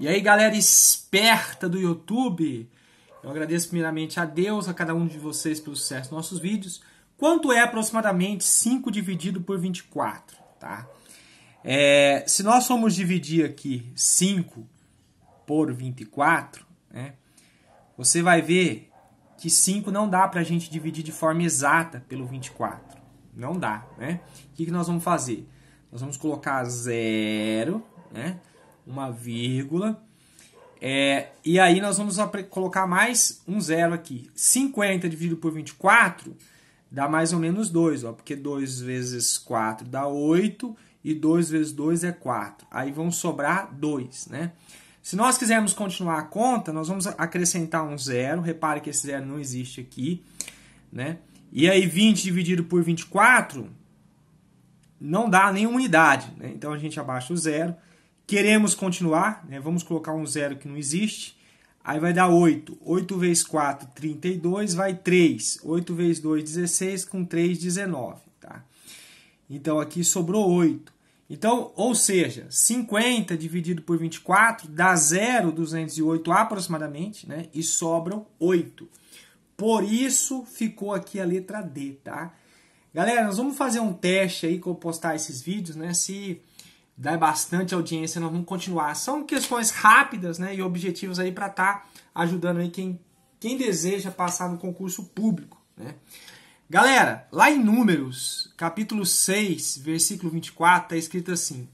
E aí, galera esperta do YouTube, eu agradeço primeiramente a Deus, a cada um de vocês pelo sucesso dos nossos vídeos. Quanto é aproximadamente 5 dividido por 24, tá? É, se nós formos dividir aqui 5 por 24, né, você vai ver que 5 não dá para a gente dividir de forma exata pelo 24. Não dá, né? O que, que nós vamos fazer? Nós vamos colocar zero, né? uma vírgula. É, e aí nós vamos colocar mais um zero aqui. 50 dividido por 24 dá mais ou menos 2, ó, porque 2 vezes 4 dá 8 e 2 vezes 2 é 4. Aí vão sobrar 2, né? Se nós quisermos continuar a conta, nós vamos acrescentar um zero. Repare que esse zero não existe aqui, né? E aí 20 dividido por 24 não dá nenhuma unidade, né? Então a gente abaixa o zero Queremos continuar, né? vamos colocar um zero que não existe. Aí vai dar 8. 8 vezes 4, 32, vai 3. 8 vezes 2, 16, com 3, 19. Tá? Então aqui sobrou 8. Então, ou seja, 50 dividido por 24 dá 0,208 aproximadamente, né? E sobram 8. Por isso ficou aqui a letra D, tá? Galera, nós vamos fazer um teste aí, que eu postar esses vídeos, né? Se dá bastante audiência, nós vamos continuar. São questões rápidas né, e objetivas aí para estar tá ajudando aí quem, quem deseja passar no concurso público. Né? Galera, lá em Números, capítulo 6, versículo 24, está escrito assim: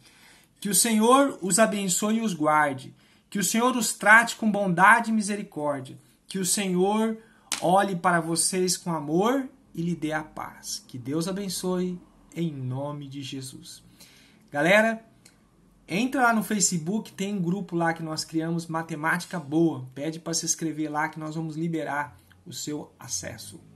Que o Senhor os abençoe e os guarde, que o Senhor os trate com bondade e misericórdia, que o Senhor olhe para vocês com amor e lhe dê a paz. Que Deus abençoe em nome de Jesus. Galera, Entra lá no Facebook, tem um grupo lá que nós criamos Matemática Boa. Pede para se inscrever lá que nós vamos liberar o seu acesso.